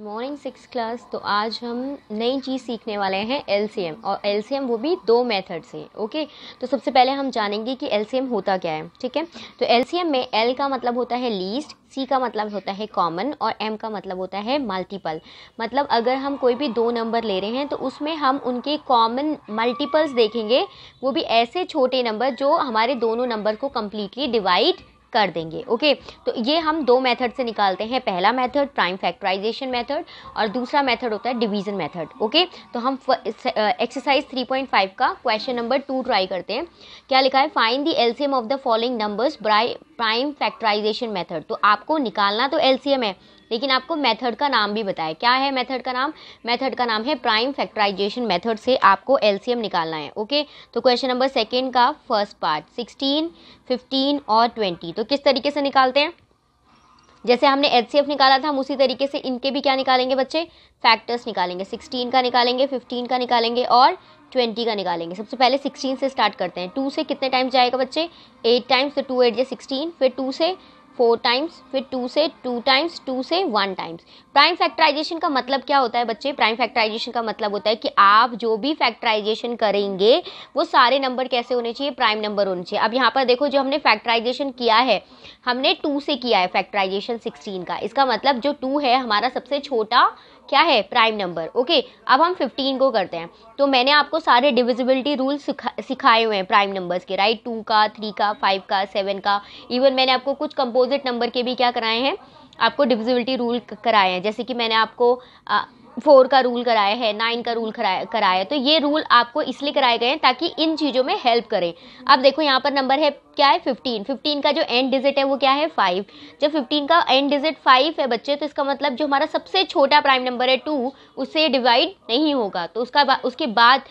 morning six class तो आज हम नई चीज़ सीखने वाले हैं एम और एम वो भी दो मेथड से ओके तो सबसे पहले हम जानेंगे कि एम होता क्या है ठीक है तो एम में एल का मतलब होता है लीस्ट सी का मतलब होता है कॉमन और एम का मतलब होता है मल्टीपल मतलब अगर हम कोई भी दो नंबर ले रहे हैं तो उसमें हम उनके कॉमन मल्टीपल्स देखेंगे वो भी ऐसे छोटे नंबर जो हमारे दोनों नंबर को कम्प्लीटली डिवाइड कर देंगे ओके तो ये हम दो मेथड से निकालते हैं पहला मेथड प्राइम फैक्टराइजेशन मेथड और दूसरा मेथड होता है डिवीजन मेथड ओके तो हम एक्सरसाइज 3.5 का क्वेश्चन नंबर टू ट्राई करते हैं क्या लिखा है find the LCM of the following numbers by prime factorization method तो आपको निकालना तो एलसीएम है लेकिन आपको मेथड का नाम भी बताया क्या है मेथड का नाम मेथड का नाम है प्राइम फैक्टराइजेशन मेथड से आपको एलसीएम निकालना है ओके तो क्वेश्चन नंबर सेकेंड का फर्स्ट पार्ट सिक्सटीन फिफ्टीन और ट्वेंटी तो किस तरीके से निकालते हैं जैसे हमने एच निकाला था हम उसी तरीके से इनके भी क्या निकालेंगे बच्चे फैक्टर्स निकालेंगे 16 का निकालेंगे 15 का निकालेंगे और ट्वेंटी का निकालेंगे सबसे पहले सिक्सटीन से स्टार्ट करते हैं टू से कितने टाइम्स जाएगा बच्चे एट टाइम्स तो टू एट या सिक्सटीन फिर टू से फोर टाइम्स फिर टू से टू टाइम्स टू से वन टाइम्स प्राइम फैक्टराइजेशन का मतलब क्या होता है बच्चे प्राइम फैक्टराइजेशन का मतलब होता है कि आप जो भी फैक्टराइजेशन करेंगे वो सारे नंबर कैसे होने चाहिए प्राइम नंबर होने चाहिए अब यहाँ पर देखो जो हमने फैक्टराइजेशन किया है हमने टू से किया है फैक्टराइजेशन सिक्सटीन का इसका मतलब जो टू है हमारा सबसे छोटा क्या है प्राइम नंबर ओके अब हम 15 को करते हैं तो मैंने आपको सारे डिविजिबिलिटी रूल सिखा सिखाए हुए हैं प्राइम नंबर्स के राइट टू का थ्री का फाइव का सेवन का इवन मैंने आपको कुछ कंपोजिट नंबर के भी क्या कराए हैं आपको डिविजिबिलिटी रूल कराए हैं जैसे कि मैंने आपको आ, फोर का रूल कराया है नाइन का रूल कराया कराया तो ये रूल आपको इसलिए कराए गए हैं ताकि इन चीज़ों में हेल्प करें अब देखो यहाँ पर नंबर है क्या है फिफ्टीन फिफ्टीन का जो एंड डिजिट है वो क्या है फाइव जब फिफ्टीन का एंड डिजिट फाइव है बच्चे तो इसका मतलब जो हमारा सबसे छोटा प्राइम नंबर है टू उससे डिवाइड नहीं होगा तो उसका बा, उसके बाद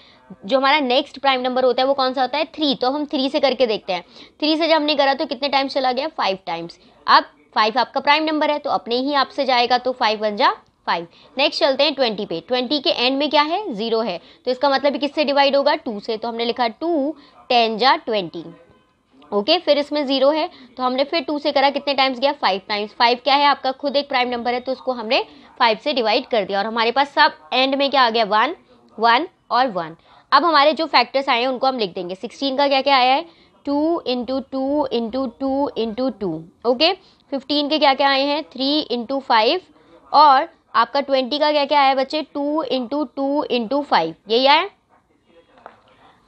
जो हमारा नेक्स्ट प्राइम नंबर होता है वो कौन सा होता है थ्री तो हम थ्री से करके देखते हैं थ्री से जब हमने करा तो कितने टाइम्स चला गया फाइव टाइम्स अब फाइव आपका प्राइम नंबर है तो अपने ही आपसे जाएगा तो फाइव बन जा फाइव नेक्स्ट चलते हैं ट्वेंटी पे ट्वेंटी के एंड में क्या है जीरो है तो इसका मतलब किससे डिवाइड होगा टू से तो हमने लिखा टू टेन जा ट्वेंटी ओके okay, फिर इसमें ज़ीरो है तो हमने फिर टू से करा कितने टाइम्स गया फाइव टाइम्स फाइव क्या है आपका खुद एक प्राइम नंबर है तो उसको हमने फाइव से डिवाइड कर दिया और हमारे पास सब एंड में क्या आ गया वन वन और वन अब हमारे जो फैक्टर्स आए हैं उनको हम लिख देंगे सिक्सटीन का क्या क्या आया है two into two into two into two okay fifteen के क्या क्या आए हैं थ्री इंटू फाइव और आपका ट्वेंटी का क्या क्या आया बच्चे two into two into five यही आया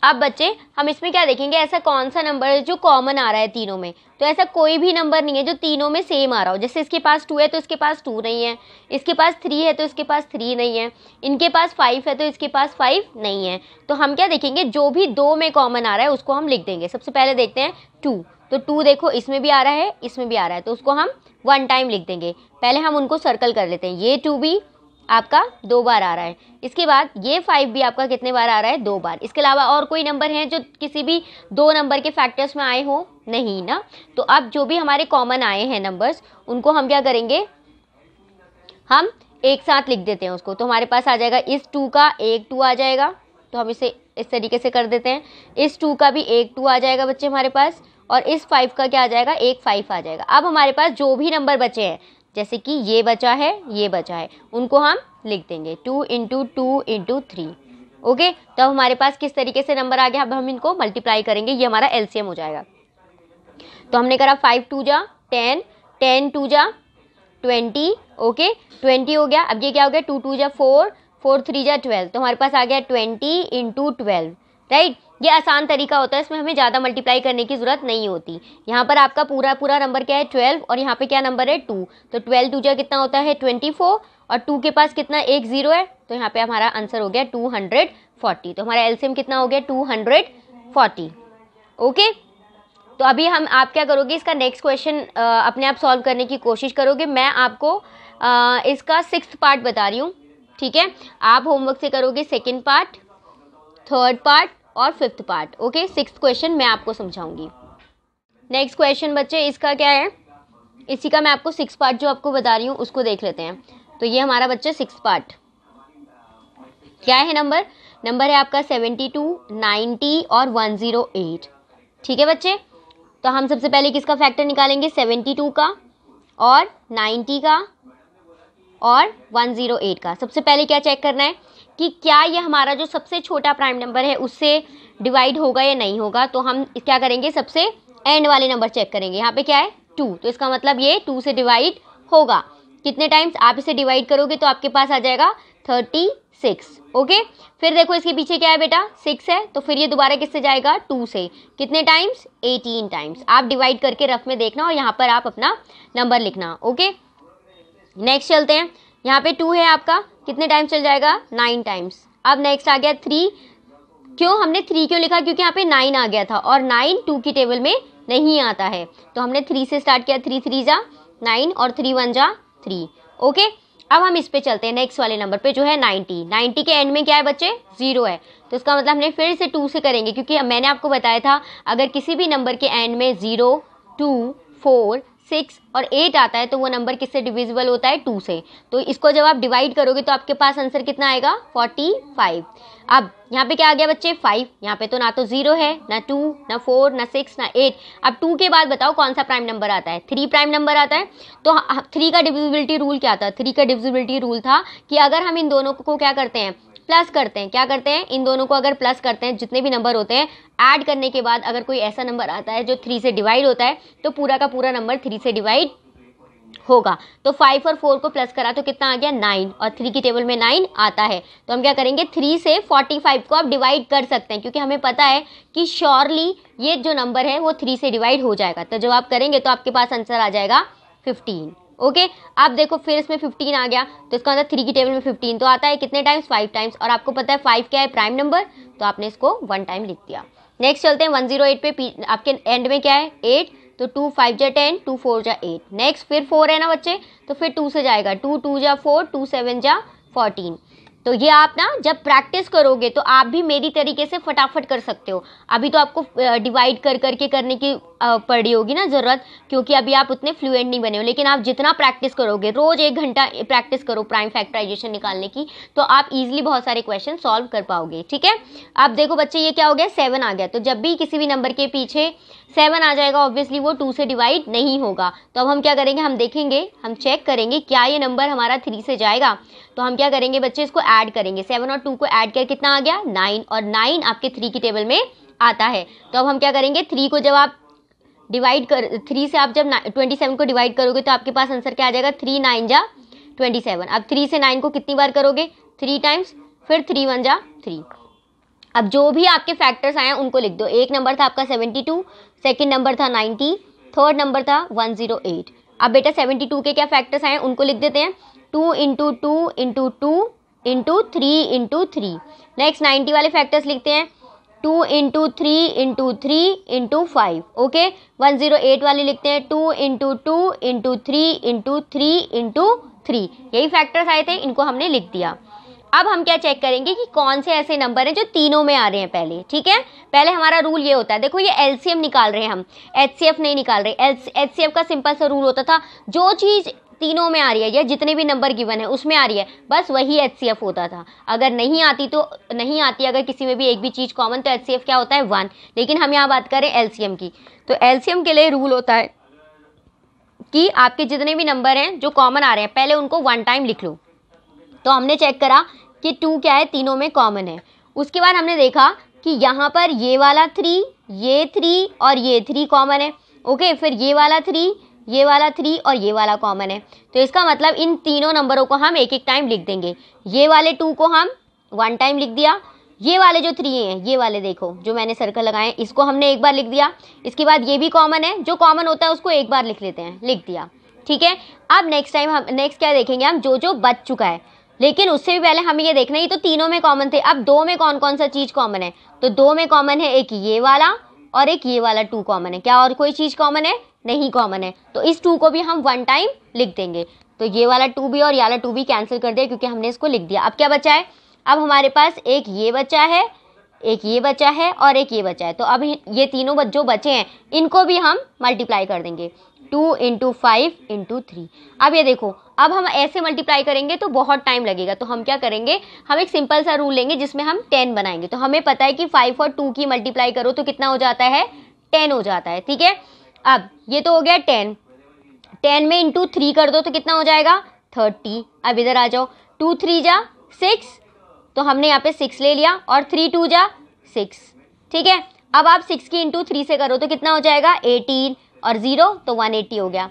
अब बच्चे हम इसमें क्या देखेंगे ऐसा कौन सा नंबर है जो कॉमन आ रहा है तीनों में तो ऐसा कोई भी नंबर नहीं है जो तीनों में सेम आ रहा हो जैसे इसके पास टू है तो इसके पास टू नहीं है इसके पास थ्री है तो इसके पास थ्री नहीं है इनके पास फाइव है तो इसके पास फाइव नहीं है तो हम क्या देखेंगे जो भी दो में कॉमन आ रहा है उसको हम लिख देंगे सबसे पहले देखते हैं टू तो टू देखो इसमें भी आ रहा है इसमें भी आ रहा है तो उसको हम वन टाइम लिख देंगे पहले हम उनको सर्कल कर लेते हैं ये टू भी आपका दो बार आ रहा है इसके बाद ये फाइव भी आपका कितने बार आ रहा है दो बार इसके अलावा और कोई नंबर है जो किसी भी दो नंबर के फैक्टर्स में आए हो नहीं ना तो अब जो भी हमारे कॉमन आए हैं नंबर्स उनको हम क्या करेंगे हम एक साथ लिख देते हैं उसको तो हमारे पास आ जाएगा इस टू का एक टू आ जाएगा तो हम इसे इस तरीके से कर देते हैं इस टू का भी एक टू आ जाएगा बच्चे हमारे पास और इस फाइव का क्या आ जाएगा एक फाइव आ जाएगा अब हमारे पास जो भी नंबर बचे हैं जैसे कि ये बचा है ये बचा है उनको हम लिख देंगे two into two into three okay तो अब हमारे पास किस तरीके से नंबर आ गया अब हम इनको मल्टीप्लाई करेंगे ये हमारा एल हो जाएगा तो हमने करा फाइव टू जा टेन टेन टू जा ट्वेंटी ओके ट्वेंटी हो गया अब ये क्या हो गया टू टू जा फोर फोर थ्री जा ट्वेल्व तो हमारे पास आ गया ट्वेंटी इंटू ट्वेल्व राइट ये आसान तरीका होता है इसमें हमें ज़्यादा मल्टीप्लाई करने की ज़रूरत नहीं होती यहाँ पर आपका पूरा पूरा नंबर क्या है ट्वेल्व और यहाँ पे क्या नंबर है टू तो ट्वेल्व टू जा कितना होता है ट्वेंटी फोर और टू के पास कितना एक ज़ीरो है तो यहाँ पे हमारा आंसर हो गया टू हंड्रेड फोर्टी तो हमारा एल्सियम कितना हो गया टू हंड्रेड फोर्टी ओके तो अभी हम आप क्या करोगे इसका नेक्स्ट क्वेश्चन अपने आप सॉल्व करने की कोशिश करोगे मैं आपको आ, इसका सिक्स पार्ट बता रही हूँ ठीक है आप होमवर्क से करोगे सेकेंड पार्ट थर्ड पार्ट और fifth part okay six question मैं आपको समझाऊंगी नेक्स्ट क्वेश्चन बच्चे इसका क्या है इसी का मैं आपको सिक्स पार्ट जो आपको बता रही हूँ उसको देख लेते हैं तो ये हमारा बच्चे सिक्स पार्ट क्या है नंबर नंबर है आपका सेवेंटी टू नाइन्टी और वन ज़ीरो एट ठीक है बच्चे तो हम सबसे पहले किसका फैक्टर निकालेंगे सेवेंटी टू का और नाइन्टी का और वन ज़ीरो एट का सबसे पहले क्या चेक करना है कि क्या यह हमारा जो सबसे छोटा प्राइम नंबर है उससे डिवाइड होगा या नहीं होगा तो हम क्या करेंगे सबसे एंड वाले नंबर चेक करेंगे यहाँ पे क्या है टू तो इसका मतलब ये टू से डिवाइड होगा कितने टाइम्स आप इसे डिवाइड करोगे तो आपके पास आ जाएगा थर्टी सिक्स ओके फिर देखो इसके पीछे क्या है बेटा सिक्स है तो फिर ये दोबारा किससे जाएगा टू से कितने टाइम्स एटीन टाइम्स आप डिवाइड करके रफ में देखना और यहाँ पर आप अपना नंबर लिखना ओके नेक्स्ट चलते हैं यहाँ पे टू है आपका कितने टाइम्स चल जाएगा नाइन टाइम्स अब नेक्स्ट आ गया थ्री क्यों हमने थ्री क्यों लिखा क्योंकि यहाँ पे नाइन आ गया था और नाइन टू की टेबल में नहीं आता है तो हमने थ्री से स्टार्ट किया थ्री थ्री जा नाइन और थ्री वन जा थ्री ओके अब हम इस पे चलते हैं नेक्स्ट वाले नंबर पे जो है नाइन्टी नाइन्टी के एंड में क्या है बच्चे जीरो है तो इसका मतलब हमने फिर से टू से करेंगे क्योंकि मैंने आपको बताया था अगर किसी भी नंबर के एंड में ज़ीरो टू फोर सिक्स और एट आता है तो वो नंबर किससे डिविजिबल होता है टू से तो इसको जब आप डिवाइड करोगे तो आपके पास आंसर कितना आएगा फोर्टी फाइव अब यहाँ पे क्या आ गया बच्चे फाइव यहाँ पे तो ना तो जीरो है ना टू ना फोर ना सिक्स ना एट अब टू के बाद बताओ कौन सा प्राइम नंबर आता है थ्री प्राइम नंबर आता है तो थ्री का डिविजिबिलिटी रूल क्या था थ्री का डिविजिबिलिटी रूल था कि अगर हम इन दोनों को क्या करते हैं प्लस करते हैं क्या करते हैं इन दोनों को अगर प्लस करते हैं जितने भी नंबर होते हैं ऐड करने के बाद अगर कोई ऐसा नंबर आता है जो थ्री से डिवाइड होता है तो पूरा का पूरा नंबर थ्री से डिवाइड होगा तो फाइव और फोर को प्लस करा तो कितना आ गया नाइन और थ्री की टेबल में नाइन आता है तो हम क्या करेंगे थ्री से फोर्टी फाइव को आप डिवाइड कर सकते हैं क्योंकि हमें पता है कि श्योरली ये जो नंबर है वो थ्री से डिवाइड हो जाएगा तो जब आप करेंगे तो आपके पास आंसर आ जाएगा फिफ्टीन ओके आप देखो फिर इसमें फिफ्टीन आ गया तो इसका मतलब थ्री की टेबल में फिफ्टीन तो आता है कितने टाइम्स फाइव टाइम्स और आपको पता है फाइव क्या है प्राइम नंबर तो आपने इसको वन टाइम लिख दिया नेक्स्ट चलते हैं वन जीरो एट पे आपके एंड में क्या है एट तो टू फाइव जा टेन टू फोर जा एट नेक्स्ट फिर फोर है ना बच्चे तो फिर टू से जाएगा टू टू जा फोर टू सेवन जा फोर्टीन तो ये आप ना जब प्रैक्टिस करोगे तो आप भी मेरी तरीके से फटाफट कर सकते हो अभी तो आपको डिवाइड कर करके करने की पड़ी होगी ना ज़रूरत क्योंकि अभी आप उतने फ्लुएंट नहीं बने हो लेकिन आप जितना प्रैक्टिस करोगे रोज़ एक घंटा प्रैक्टिस करो प्राइम फैक्टराइजेशन निकालने की तो आप इजिली बहुत सारे क्वेश्चन सॉल्व कर पाओगे ठीक है अब देखो बच्चे ये क्या हो गया सेवन आ गया तो जब भी किसी भी नंबर के पीछे सेवन आ जाएगा ऑब्वियसली वो टू से डिवाइड नहीं होगा तो अब हम क्या करेंगे हम देखेंगे हम चेक करेंगे क्या ये नंबर हमारा थ्री से जाएगा तो हम क्या करेंगे बच्चे इसको ऐड करेंगे सेवन और टू को ऐड कर कितना आ गया नाइन और नाइन आपके थ्री की टेबल में आता है तो अब हम क्या करेंगे थ्री को जब आप डिवाइड कर थ्री से आप जब ट्वेंटी सेवन को डिवाइड करोगे तो आपके पास आंसर क्या आ जाएगा थ्री नाइन जा ट्वेंटी सेवन अब थ्री से नाइन को कितनी बार करोगे थ्री टाइम्स फिर थ्री वन जा थ्री अब जो भी आपके फैक्टर्स आए हैं उनको लिख दो एक नंबर था आपका सेवेंटी टू सेकेंड नंबर था नाइन्टी थर्ड नंबर था वन जीरो एट अब बेटा सेवेंटी टू के क्या फैक्टर्स आए उनको लिख देते हैं two into two into two into three into three next ninety वाले फैक्टर्स लिखते हैं two into three into three into five okay one zero eight वाले लिखते हैं two into two into three into three into three यही factors आए थे इनको हमने लिख दिया अब हम क्या चेक करेंगे कि कौन से ऐसे नंबर हैं जो तीनों में आ रहे हैं पहले ठीक है पहले हमारा रूल ये होता है देखो ये एलसीएम निकाल रहे हैं हम एचसीएफ नहीं निकाल रहे एचसीएफ का सिंपल सा रूल होता था जो चीज़ तीनों में आ रही है या जितने भी नंबर गिवन है उसमें आ रही है बस वही एच होता था अगर नहीं आती तो नहीं आती अगर किसी में भी एक भी चीज़ कॉमन तो एच क्या होता है वन लेकिन हम यहाँ बात करें एल की तो एल के लिए रूल होता है कि आपके जितने भी नंबर हैं जो कॉमन आ रहे हैं पहले उनको वन टाइम लिख लो तो हमने चेक करा कि टू क्या है तीनों में कॉमन है उसके बाद हमने देखा कि यहाँ पर ये वाला थ्री ये थ्री और ये थ्री कॉमन है ओके फिर ये वाला थ्री ये वाला थ्री और ये वाला कॉमन है तो इसका मतलब इन तीनों नंबरों को हम एक एक टाइम लिख देंगे ये वाले टू को हम वन टाइम लिख दिया ये वाले जो थ्री हैं ये वाले देखो जो मैंने सर्कल लगाए हैं इसको हमने एक बार लिख दिया इसके बाद ये भी कॉमन है जो कॉमन होता है उसको एक बार लिख लेते हैं लिख दिया ठीक है अब नेक्स्ट टाइम हम नेक्स्ट क्या देखेंगे हम जो जो बच चुका है लेकिन उससे भी पहले हमें ये देखना है तो तीनों में कॉमन थे अब दो में कौन कौन सा चीज कॉमन है तो दो में कॉमन है एक ये वाला और एक ये वाला टू कॉमन है क्या और कोई चीज कॉमन है नहीं कॉमन है तो इस टू को भी हम वन टाइम लिख देंगे तो ये वाला टू भी और ये वाला टू भी कैंसिल कर दिया क्योंकि हमने इसको लिख दिया अब क्या बचा है अब हमारे पास एक ये बचा है एक ये बचा है और एक ये बचा है तो अब ये तीनों जो बचे हैं इनको भी हम मल्टीप्लाई कर देंगे two into five into three अब ये देखो अब हम ऐसे मल्टीप्लाई करेंगे तो बहुत टाइम लगेगा तो हम क्या करेंगे हम एक सिंपल सा रूल लेंगे जिसमें हम टेन बनाएंगे तो हमें पता है कि फाइव और टू की मल्टीप्लाई करो तो कितना हो जाता है टेन हो जाता है ठीक है अब ये तो हो गया टेन टेन में इंटू थ्री कर दो तो कितना हो जाएगा थर्टी अब इधर आ जाओ टू थ्री जा सिक्स तो हमने यहाँ पे सिक्स ले लिया और थ्री टू जा सिक्स ठीक है अब आप सिक्स की इंटू थ्री से करो तो कितना हो जाएगा एटीन और ज़ीरो तो वन एटी हो गया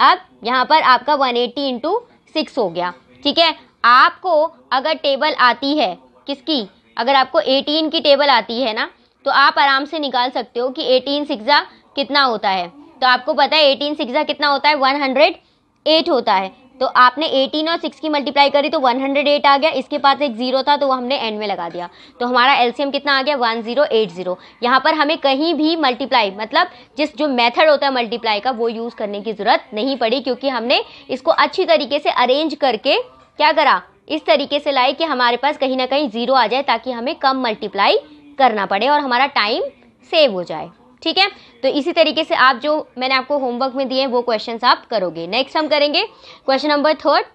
अब यहाँ पर आपका 180 एट्टी इंटू सिक्स हो गया ठीक है आपको अगर टेबल आती है किसकी अगर आपको 18 की टेबल आती है ना तो आप आराम से निकाल सकते हो कि 18 सिक्सा कितना होता है तो आपको पता है 18 सिक्सा कितना होता है 108 होता है तो आपने 18 और 6 की मल्टीप्लाई करी तो 108 आ गया इसके पास एक ज़ीरो था तो वो हमने एंड में लगा दिया तो हमारा एलसीएम कितना आ गया 1080 यहाँ पर हमें कहीं भी मल्टीप्लाई मतलब जिस जो मेथड होता है मल्टीप्लाई का वो यूज़ करने की ज़रूरत नहीं पड़ी क्योंकि हमने इसको अच्छी तरीके से अरेंज करके क्या करा इस तरीके से लाए कि हमारे पास कहीं ना कहीं ज़ीरो आ जाए ताकि हमें कम मल्टीप्लाई करना पड़े और हमारा टाइम सेव हो जाए ठीक है तो इसी तरीके से आप जो मैंने आपको होमवर्क में दिए हैं वो क्वेश्चन आप करोगे नेक्स्ट हम करेंगे क्वेश्चन नंबर थर्ड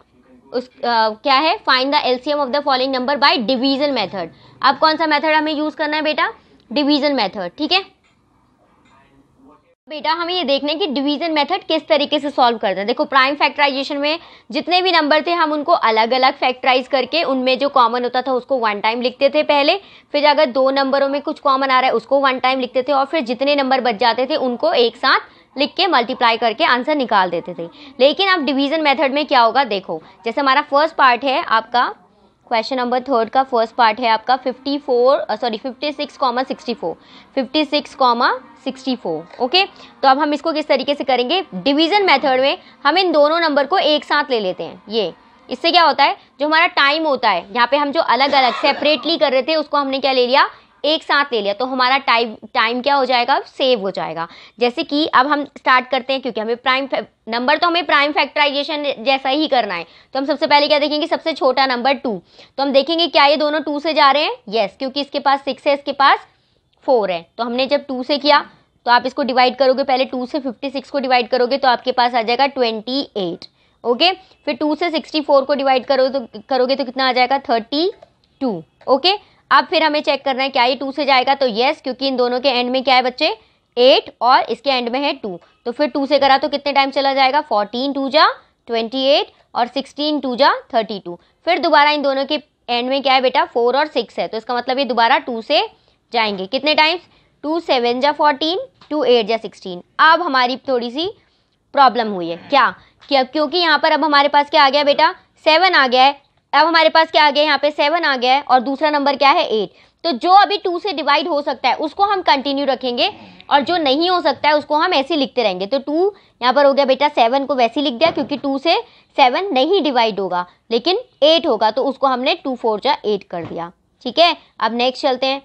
उस आ, क्या है find the LCM of the following number by division method अब कौन सा मेथड हमें यूज़ करना है बेटा डिवीजन मेथड ठीक है बेटा हमें ये देखना है कि डिवीज़न मेथड किस तरीके से सॉल्व करते हैं देखो प्राइम फैक्टराइजेशन में जितने भी नंबर थे हम उनको अलग अलग फैक्टराइज करके उनमें जो कॉमन होता था उसको वन टाइम लिखते थे पहले फिर अगर दो नंबरों में कुछ कॉमन आ रहा है उसको वन टाइम लिखते थे और फिर जितने नंबर बच जाते थे उनको एक साथ लिख के मल्टीप्लाई करके आंसर निकाल देते थे लेकिन अब डिवीज़न मेथड में क्या होगा देखो जैसे हमारा फर्स्ट पार्ट है आपका क्वेश्चन नंबर थर्ड का फर्स्ट पार्ट है आपका fifty four sorry fifty six comma sixty four fifty six comma sixty four okay तो अब हम इसको किस तरीके से करेंगे डिवीजन मेथड में हम इन दोनों नंबर को एक साथ ले लेते हैं ये इससे क्या होता है जो हमारा टाइम होता है यहाँ पे हम जो अलग अलग सेपरेटली कर रहे थे उसको हमने क्या ले लिया एक साथ ले लिया तो हमारा टाइम टाइम क्या हो जाएगा सेव हो जाएगा जैसे कि अब हम स्टार्ट करते हैं क्योंकि हमें प्राइम नंबर तो हमें प्राइम फैक्टराइजेशन जैसा ही करना है तो हम सबसे पहले क्या देखेंगे सबसे छोटा नंबर टू तो हम देखेंगे क्या ये दोनों टू से जा रहे हैं येस yes, क्योंकि इसके पास सिक्स है इसके पास फोर है तो हमने जब टू से किया तो आप इसको डिवाइड करोगे पहले टू से फिफ्टी सिक्स को डिवाइड करोगे तो आपके पास आ जाएगा ट्वेंटी एट ओके फिर टू से सिक्सटी फोर को डिवाइड तो करोगे तो कितना आ जाएगा थर्टी टू ओके अब फिर हमें चेक करना है क्या ये टू से जाएगा तो येस क्योंकि इन दोनों के एंड में क्या है बच्चे एट और इसके एंड में है टू तो फिर टू से करा तो कितने टाइम चला जाएगा फोर्टीन टू जा ट्वेंटी एट और सिक्सटीन टू जा थर्टी टू फिर दोबारा इन दोनों के एंड में क्या है बेटा फोर और सिक्स है तो इसका मतलब ये दोबारा टू से जाएंगे कितने टाइम्स टू सेवन या फोर्टीन टू एट या सिक्सटीन अब हमारी थोड़ी सी प्रॉब्लम हुई है क्या क्या क्योंकि यहाँ पर अब हमारे पास क्या आ गया बेटा सेवन आ गया है अब हमारे पास क्या आ गया यहाँ पे सेवन आ गया है और दूसरा नंबर क्या है एट तो जो अभी टू से डिवाइड हो सकता है उसको हम कंटिन्यू रखेंगे और जो नहीं हो सकता है उसको हम ऐसे लिखते रहेंगे तो टू यहाँ पर हो गया बेटा सेवन को वैसे लिख दिया क्योंकि टू से सेवन नहीं डिवाइड होगा लेकिन एट होगा तो उसको हमने टू फोर जा एट कर दिया ठीक है अब नेक्स्ट चलते हैं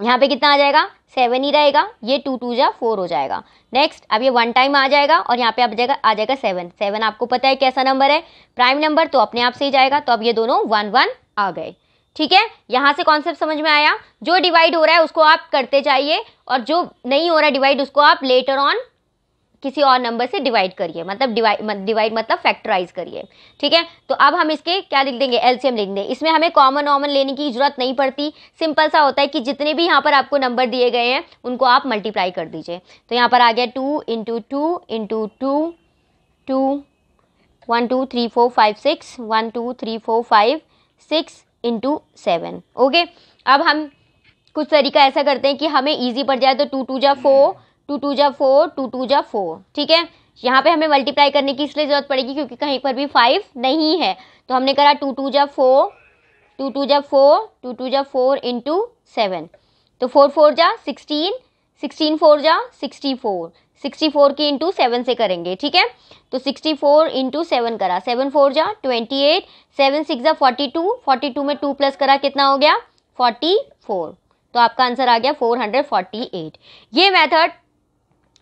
यहाँ पे कितना आ जाएगा सेवन ही रहेगा ये टू टू जा फोर हो जाएगा नेक्स्ट अब ये वन टाइम आ जाएगा और यहाँ पे आप जाएगा आ जाएगा सेवन सेवन आपको पता है कैसा नंबर है प्राइम नंबर तो अपने आप से ही जाएगा तो अब ये दोनों वन वन आ गए ठीक है यहाँ से कॉन्सेप्ट समझ में आया जो डिवाइड हो रहा है उसको आप करते जाइए और जो नहीं हो रहा डिवाइड उसको आप लेटर ऑन किसी और नंबर से डिवाइड करिए मतलब डिवाइड मतलब फैक्टराइज करिए ठीक है तो अब हम इसके क्या लिख देंगे एलसीएम लिख देंगे इसमें हमें कॉमन ऑमन लेने की जरूरत नहीं पड़ती सिंपल सा होता है कि जितने भी यहाँ पर आपको नंबर दिए गए हैं उनको आप मल्टीप्लाई कर दीजिए तो यहाँ पर आ गया two into two into two two one two three four five six one two three four five six into seven okay अब हम कुछ तरीका ऐसा करते हैं कि हमें इजी पड़ जाए तो टू टू जा फोर टू टू जा फोर टू टू जा फोर ठीक है यहाँ पे हमें मल्टीप्लाई करने की इसलिए ज़रूरत पड़ेगी क्योंकि कहीं पर भी फाइव नहीं है तो हमने करा टू टू जा फोर टू टू जा फोर टू टू जा फोर इंटू सेवन तो फोर फोर जा सिक्सटीन सिक्सटीन फोर जा सिक्सटी फोर सिक्सटी फोर की इंटू सेवन से करेंगे ठीक है तो सिक्सटी फोर इंटू सेवन करा सेवन फोर जा ट्वेंटी एट सेवन सिक्स जा फोर्टी टू फोर्टी टू में टू प्लस करा कितना हो गया फोर्टी फोर तो आपका आंसर आ गया फोर हंड्रेड फोर्टी एट ये मेथड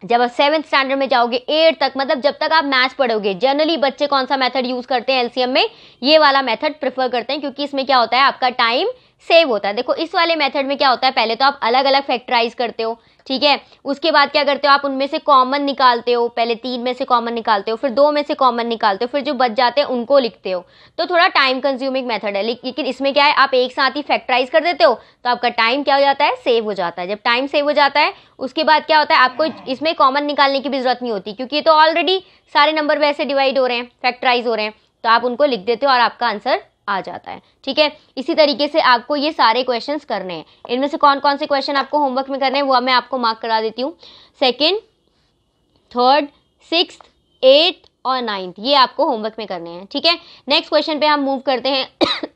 जब आप सेवन्थ स्टैंडर्ड में जाओगे एट तक मतलब जब तक आप मैथ्स पढ़ोगे जनरली बच्चे कौन सा मेथड यूज़ करते हैं एलसीएम में ये वाला मेथड प्रेफर करते हैं क्योंकि इसमें क्या होता है आपका टाइम सेव होता है देखो इस वाले मेथड में क्या होता है पहले तो आप अलग अलग फैक्टराइज करते हो ठीक है उसके बाद क्या करते हो आप उनमें से कॉमन निकालते हो पहले तीन में से कॉमन निकालते हो फिर दो में से कॉमन निकालते हो फिर जो बच जाते हैं उनको लिखते हो तो थोड़ा टाइम कंज्यूमिंग मेथड है लेकिन इसमें क्या है आप एक साथ ही फैक्टराइज कर देते हो तो आपका टाइम क्या हो जाता है सेव हो जाता है जब टाइम सेव हो जाता है उसके बाद क्या होता है आपको इसमें कॉमन निकालने की भी ज़रूरत नहीं होती क्योंकि ये तो ऑलरेडी सारे नंबर वैसे डिवाइड हो रहे हैं फैक्टराइज हो रहे हैं तो आप उनको लिख देते हो और आपका आंसर आ जाता है ठीक है इसी तरीके से आपको ये सारे क्वेश्चन करने हैं इनमें से कौन कौन से क्वेश्चन आपको होमवर्क में करने हैं वो मैं आपको मार्क करा देती हूँ सेकेंड थर्ड सिक्स एट्थ और नाइन्थ ये आपको होमवर्क में करने हैं ठीक है नेक्स्ट क्वेश्चन पे हम मूव करते हैं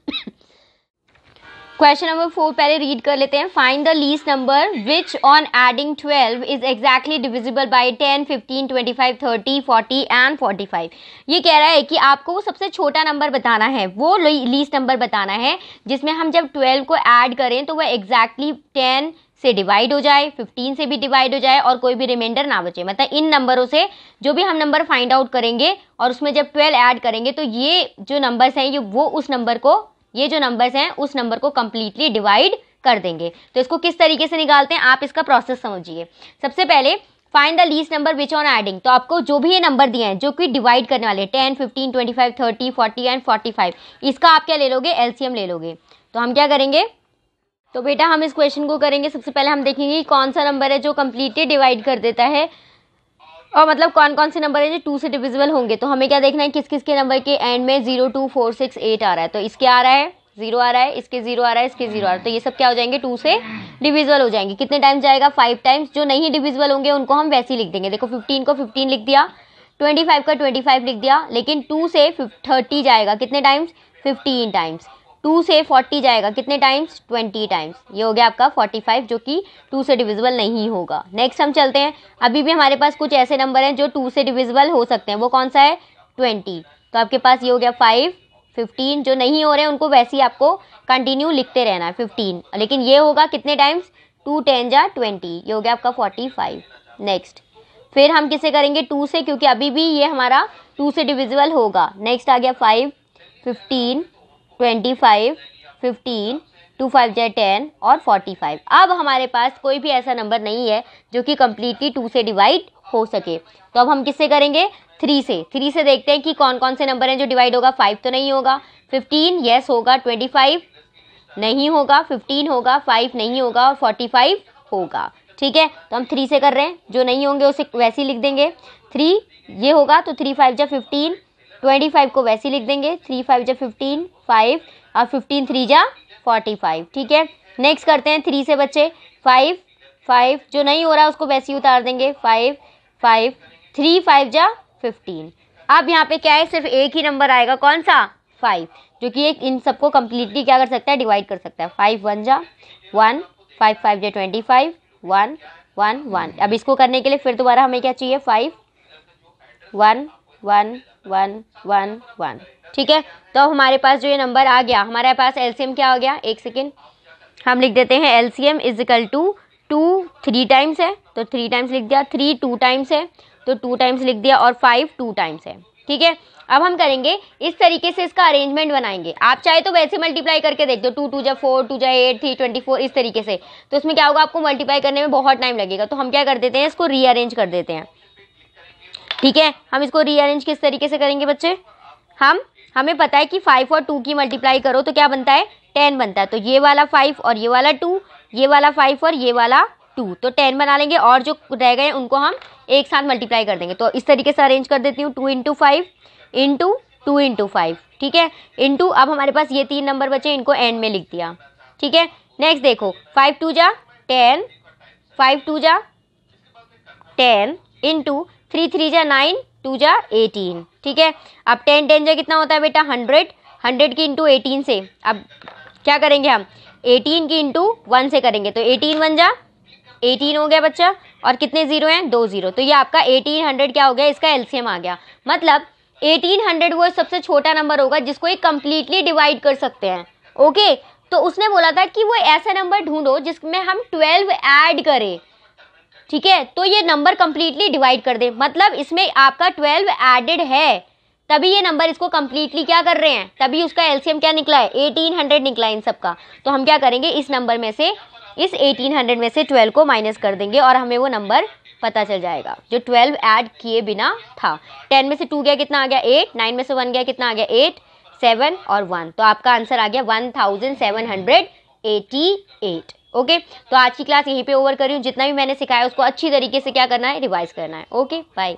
क्वेश्चन नंबर फोर पहले रीड कर लेते हैं find the least number which on adding twelve is exactly divisible by ten fifteen twenty five thirty forty and forty five ये कह रहा है कि आपको सबसे छोटा नंबर बताना है वो लीज नंबर बताना है जिसमें हम जब ट्वेल्व को ऐड करें तो वह एग्जैक्टली टेन से डिवाइड हो जाए 15 से भी डिवाइड हो जाए और कोई भी रिमाइंडर ना बचे मतलब इन नंबरों से जो भी हम नंबर फाइंड आउट करेंगे और उसमें जब 12 ऐड करेंगे तो ये जो नंबर्स हैं ये वो उस नंबर को ये जो नंबर्स हैं उस नंबर को कम्प्लीटली डिवाइड कर देंगे तो इसको किस तरीके से निकालते हैं आप इसका प्रोसेस समझिए सबसे पहले find the least number which on adding तो आपको जो भी ये नंबर दिए हैं जो कि डिवाइड करने वाले ten fifteen twenty five thirty forty and forty five इसका आप क्या ले लोगे एलसीएम ले लोगे तो हम क्या करेंगे तो बेटा हम इस क्वेश्चन को करेंगे सबसे पहले हम देखेंगे कौन सा नंबर है जो कम्प्लीटली डिवाइड कर देता है और मतलब कौन कौन से नंबर है जो टू से डिविजिबल होंगे तो हमें क्या देखना है किस किस के नंबर के एंड में zero two four six eight आ रहा है तो इसके आ रहा है जीरो आ रहा है इसके जीरो आ रहा है इसके जीरो आ रहा है तो ये सब क्या हो जाएंगे टू से डिविजिबल हो जाएंगे कितने टाइम्स जाएगा फाइव टाइम्स जो नहीं डिविजिबल होंगे उनको हम वैसे ही लिख देंगे देखो फिफ्टीन को फिफ्टीन लिख दिया ट्वेंटी फाइव का ट्वेंटी फाइव लिख दिया लेकिन टू से थर्टी जाएगा कितने टाइम्स फिफ्टीन टाइम्स टू से फोर्टी जाएगा कितने टाइम्स ट्वेंटी टाइम्स ये हो गया आपका फोर्टी फाइव जो कि टू से डिविजिबल नहीं होगा नेक्स्ट हम चलते हैं अभी भी हमारे पास कुछ ऐसे नंबर हैं जो टू से डिविजिबल हो सकते हैं वो कौन सा है ट्वेंटी तो आपके पास ये हो गया फाइव फिफ्टीन जो नहीं हो रहे हैं उनको वैसे ही आपको कंटिन्यू लिखते रहना है फिफ्टीन लेकिन ये होगा कितने टाइम्स टू टेन जा ट्वेंटी ये हो गया आपका फोर्टी फाइव नेक्स्ट फिर हम किसे करेंगे टू से क्योंकि अभी भी ये हमारा टू से डिविजिबल होगा नेक्स्ट आ गया five fifteen twenty five fifteen two five जै टेन और फोर्टी फाइव अब हमारे पास कोई भी ऐसा नंबर नहीं है जो कि कम्प्लीटली टू से डिवाइड हो सके तो अब हम किससे करेंगे थ्री से थ्री से देखते हैं कि कौन कौन से नंबर हैं जो डिवाइड होगा फाइव तो नहीं होगा फिफ्टीन येस होगा ट्वेंटी फाइव नहीं होगा फिफ्टीन होगा फाइव नहीं होगा और फोर्टी फाइव होगा ठीक है तो हम थ्री से कर रहे हैं जो नहीं होंगे उसे वैसे ही लिख देंगे थ्री ये होगा तो थ्री फाइव जै फिफ्टीन ट्वेंटी फाइव को वैसे लिख देंगे थ्री फाइव जा फिफ्टीन फाइव और फिफ्टीन थ्री जा फोर्टी फाइव ठीक है नेक्स्ट करते हैं थ्री से बच्चे फाइव फाइव जो नहीं हो रहा उसको वैसे ही उतार देंगे फाइव फाइव थ्री फाइव जा फिफ्टीन अब यहाँ पे क्या है सिर्फ एक ही नंबर आएगा कौन सा फाइव जो कि एक इन सबको कम्प्लीटली क्या कर सकता है डिवाइड कर सकता है फाइव वन जा वन फाइव फाइव जा twenty five one one one अब इसको करने के लिए फिर दोबारा हमें क्या चाहिए five one one one one one ठीक है तो हमारे पास जो ये नंबर आ गया हमारे पास एलसीएम क्या हो गया एक सेकेंड हम लिख देते हैं LCM is equal to two three times है तो थ्री टाइम्स लिख दिया थ्री टू टाइम्स है तो टू टाइम्स लिख दिया और फाइव टू टाइम्स है ठीक है अब हम करेंगे इस तरीके से इसका अरेंजमेंट बनाएंगे आप चाहे तो वैसे मल्टीप्लाई करके देख दो टू टू जै फोर टू जा एट थ्री ट्वेंटी फोर इस तरीके से तो इसमें क्या होगा आपको मल्टीप्लाई करने में बहुत टाइम लगेगा तो हम क्या कर देते हैं इसको रीअरेंज कर देते हैं ठीक है हम इसको रीअरेंज किस तरीके से करेंगे बच्चे हम हमें पता है कि फाइव और टू की मल्टीप्लाई करो तो क्या बनता है टेन बनता है तो ये वाला फाइव और ये वाला टू ये वाला फाइव और ये वाला टू तो टेन बना लेंगे और जो रह गए उनको हम एक साथ मल्टीप्लाई कर देंगे तो इस तरीके से अरेंज कर देती हूँ two into five into two into five ठीक है इंटू अब हमारे पास ये तीन नंबर बचे इनको एंड में लिख दिया ठीक है नेक्स्ट देखो फाइव टू जा टेन फाइव टू जा टेन इंटू थ्री थ्री जा नाइन टू जा एटीन ठीक है अब टेन टेन जा कितना होता है बेटा हंड्रेड हंड्रेड की इंटू एटीन से अब क्या करेंगे हम एटीन की इंटू वन से करेंगे तो एटीन वन जा एटीन हो गया बच्चा और कितने ज़ीरो हैं दो ज़ीरो तो ये आपका एटीन हंड्रेड क्या हो गया इसका एलसीएम आ गया मतलब एटीन हंड्रेड वो सबसे छोटा नंबर होगा जिसको ये कम्प्लीटली डिवाइड कर सकते हैं ओके तो उसने बोला था कि वो ऐसा नंबर ढूंढो जिसमें हम ट्वेल्व ऐड करें ठीक है तो ये नंबर कंप्लीटली डिवाइड कर दें मतलब इसमें आपका ट्वेल्व एडेड है तभी ये नंबर इसको कम्प्लीटली क्या कर रहे हैं तभी उसका एलसीएम क्या निकला है एटीन हंड्रेड निकला इन सबका तो हम क्या करेंगे इस नंबर में से इस एटीन हंड्रेड में से ट्वेल्व को माइनस कर देंगे और हमें वो नंबर पता चल जाएगा जो ट्वेल्व ऐड किए बिना था टेन में से टू गया कितना आ गया एट नाइन में से वन गया कितना आ गया एट सेवन और वन तो आपका आंसर आ गया one thousand seven hundred eighty eight okay तो आज की क्लास यहीं पे ओवर कर रही हूँ जितना भी मैंने सिखाया उसको अच्छी तरीके से क्या करना है रिवाइज करना है ओके बाय